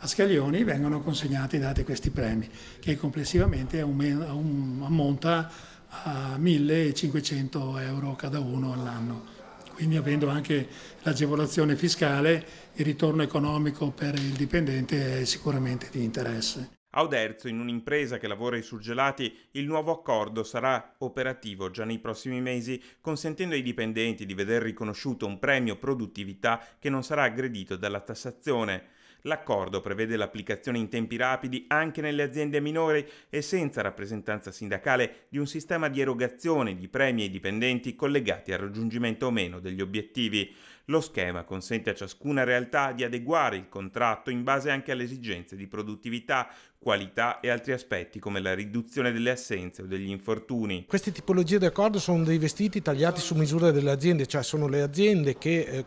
A Scaglioni vengono consegnati e dati questi premi, che complessivamente ammonta a 1.500 euro cada uno all'anno. Quindi avendo anche l'agevolazione fiscale, il ritorno economico per il dipendente è sicuramente di interesse. A Oderzo, in un'impresa che lavora i surgelati, il nuovo accordo sarà operativo già nei prossimi mesi, consentendo ai dipendenti di veder riconosciuto un premio produttività che non sarà aggredito dalla tassazione. L'accordo prevede l'applicazione in tempi rapidi anche nelle aziende minori e senza rappresentanza sindacale di un sistema di erogazione di premi ai dipendenti collegati al raggiungimento o meno degli obiettivi. Lo schema consente a ciascuna realtà di adeguare il contratto in base anche alle esigenze di produttività, qualità e altri aspetti come la riduzione delle assenze o degli infortuni. Queste tipologie di accordo sono dei vestiti tagliati su misura delle aziende, cioè sono le aziende che eh,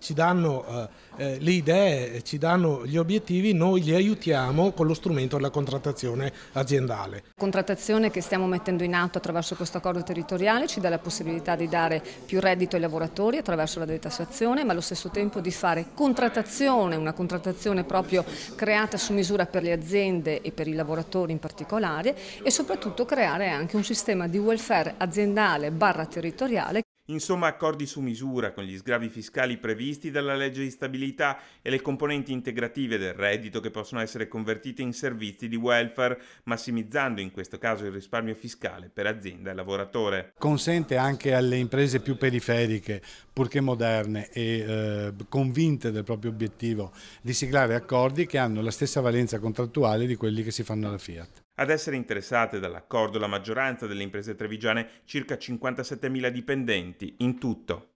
ci danno eh, eh, le idee, ci danno gli obiettivi noi li aiutiamo con lo strumento della contrattazione aziendale. La contrattazione che stiamo mettendo in atto attraverso questo accordo territoriale ci dà la possibilità di dare più reddito ai lavoratori attraverso la detassazione ma allo stesso tempo di fare contrattazione, una contrattazione proprio creata su misura per le aziende e per i lavoratori in particolare e soprattutto creare anche un sistema di welfare aziendale barra territoriale Insomma, accordi su misura con gli sgravi fiscali previsti dalla legge di stabilità e le componenti integrative del reddito che possono essere convertite in servizi di welfare, massimizzando in questo caso il risparmio fiscale per azienda e lavoratore. Consente anche alle imprese più periferiche, purché moderne e eh, convinte del proprio obiettivo, di siglare accordi che hanno la stessa valenza contrattuale di quelli che si fanno alla Fiat. Ad essere interessate dall'accordo la maggioranza delle imprese trevigiane, circa 57.000 dipendenti in tutto.